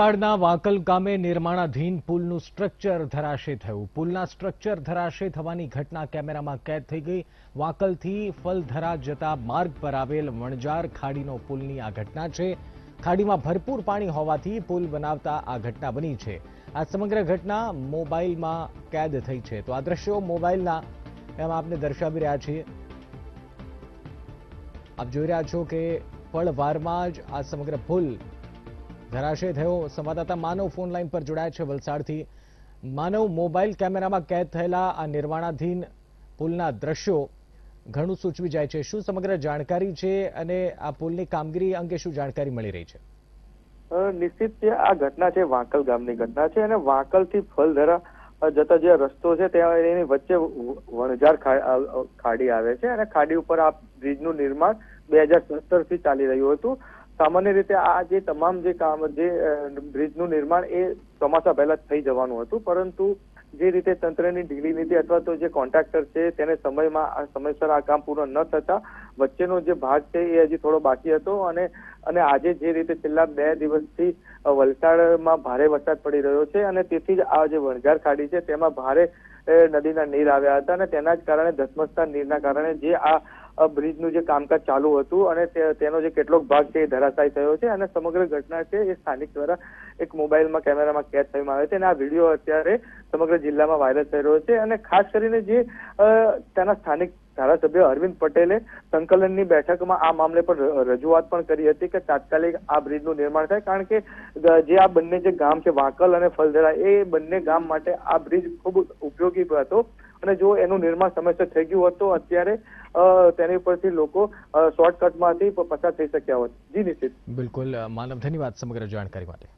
વલસાડના વાંકલ ગામે નિર્માણાધીન પુલનું સ્ટ્રક્ચર ધરાશે થયું પુલના સ્ટ્રક્ચર ધરાશે થવાની ઘટના કેમેરામાં કેદ થઈ ગઈ વાંકલથી ફલધરા જતા માર્ગ પર આવેલ વણજાર ખાડીનો પુલની આ ઘટના છે ખાડીમાં ભરપૂર પાણી હોવાથી પુલ બનાવતા આ ઘટના બની છે આ સમગ્ર ઘટના મોબાઈલમાં કેદ થઈ છે તો આ દ્રશ્યો મોબાઈલના એમ આપને દર્શાવી રહ્યા છીએ આપ જોઈ રહ્યા છો કે પળવારમાં જ આ સમગ્ર પુલ ધરાશય થયો સંવાદદાતા માનવ ફોન લાઈન પર જોડાયા છે વલસાડથી માનવ મોબાઈલ કેમેરામાં કેદ થયેલા આ નિર્માણાધીન પુલના દ્રશ્યો ઘણું સૂચવી જાય છે શું સમગ્ર જાણકારી છે અને આ પુલની કામગીરી અંગે શું જાણકારી મળી રહી છે નિશ્ચિત છે આ ઘટના છે વાંકલ ગામની ઘટના છે અને વાંકલથી ફલધરા જતા જે રસ્તો છે ત્યાં એની વચ્ચે વણઝાર ખાડી આવે છે અને ખાડી ઉપર આ બ્રિજનું નિર્માણ બે હજાર થી ચાલી રહ્યું હતું સામાન્ય રીતે આ જે તમામ જે કામ જે બ્રિજનું નિર્માણ એ ચોમાસા પહેલા થઈ જવાનું હતું પરંતુ જે રીતે તંત્રની ઢીલી નીતિ અથવા તો જે કોન્ટ્રાક્ટર છે તેને સમયમાં સમયસર આ કામ પૂર્ણ ન થતા વચ્ચેનો જે ભાગ છે એ હજી થોડો બાકી હતો અને અને આજે જે રીતે છેલ્લા બે દિવસથી વલસાડમાં ભારે વરસાદ પડી રહ્યો છે અને તેથી જ આ જે વણઝાર ખાડી છે તેમાં ભારે નદીના નીર આવ્યા હતા અને તેના જ કારણે ધસમસતા નીરના કારણે જે આ બ્રિજનું જે કામકાજ ચાલુ હતું અને તેનો જે કેટલોક ભાગ છે એ ધરાશાયી થયો છે અને સમગ્ર ઘટના છે એ સ્થાનિક દ્વારા એક મોબાઈલમાં કેમેરામાં કેદ થવામાં આવે છે અને આ વિડીયો અત્યારે સમગ્ર જિલ્લામાં વાયરલ થઈ રહ્યો છે અને ખાસ કરીને જે ત્યાંના સ્થાનિક ધારાસભ્ય અરવિંદ પટેલે સંકલનની બેઠકમાં આ મામલે પણ રજૂઆત પણ કરી હતી કે તાત્કાલિક આ બ્રિજનું નિર્માણ થાય કારણ કે જે આ બંને જે ગામ છે વાંકલ અને ફલધરા એ બંને ગામ માટે આ બ્રિજ ખૂબ ઉપયોગી હતો અને જો એનું નિર્માણ સમયસર થઈ ગયું હોત તો અત્યારે તેની ઉપરથી લોકો શોર્ટકટમાંથી પસાર થઈ શક્યા હોત જી નિશ્ચિત બિલકુલ માનવ ધન્યવાદ સમગ્ર જાણકારી માટે